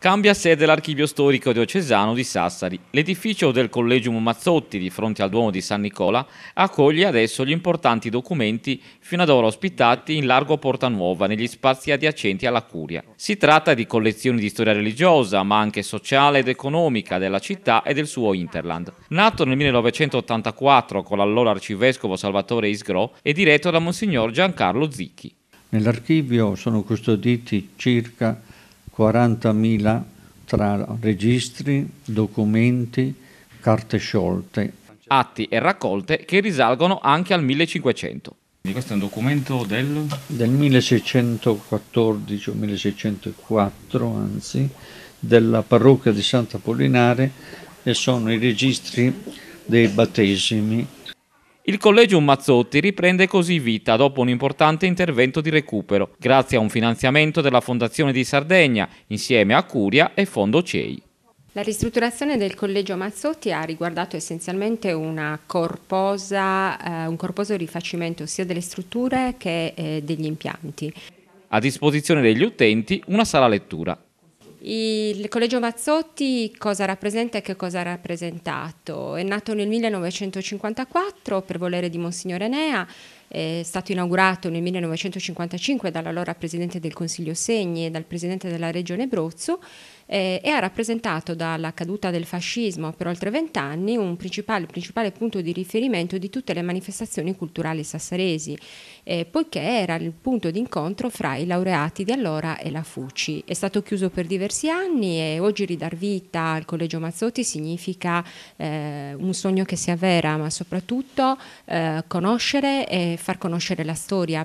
Cambia sede l'archivio storico diocesano di Sassari. L'edificio del Collegium Mazzotti di fronte al Duomo di San Nicola accoglie adesso gli importanti documenti fino ad ora ospitati in largo Porta Nuova negli spazi adiacenti alla Curia. Si tratta di collezioni di storia religiosa ma anche sociale ed economica della città e del suo interland. Nato nel 1984 con l'allora arcivescovo Salvatore Isgro e diretto da Monsignor Giancarlo Zicchi. Nell'archivio sono custoditi circa 40.000 tra registri, documenti, carte sciolte. Atti e raccolte che risalgono anche al 1500. Questo è un documento del... del 1614 o 1604, anzi, della parrocchia di Sant'Apollinare e sono i registri dei battesimi il Collegium Mazzotti riprende così vita dopo un importante intervento di recupero, grazie a un finanziamento della Fondazione di Sardegna, insieme a Curia e Fondo CEI. La ristrutturazione del Collegio Mazzotti ha riguardato essenzialmente corposa, eh, un corposo rifacimento sia delle strutture che eh, degli impianti. A disposizione degli utenti una sala lettura il Collegio Mazzotti cosa rappresenta e che cosa ha rappresentato? È nato nel 1954 per volere di Monsignore Enea, è stato inaugurato nel 1955 dall'allora Presidente del Consiglio Segni e dal Presidente della Regione Brozzo eh, e ha rappresentato dalla caduta del fascismo per oltre vent'anni un principale, principale, punto di riferimento di tutte le manifestazioni culturali sassaresi, eh, poiché era il punto di incontro fra i laureati di allora e la FUCI. È stato chiuso per diversi anni e oggi ridar vita al Collegio Mazzotti significa eh, un sogno che si avvera, ma soprattutto eh, conoscere e far conoscere la storia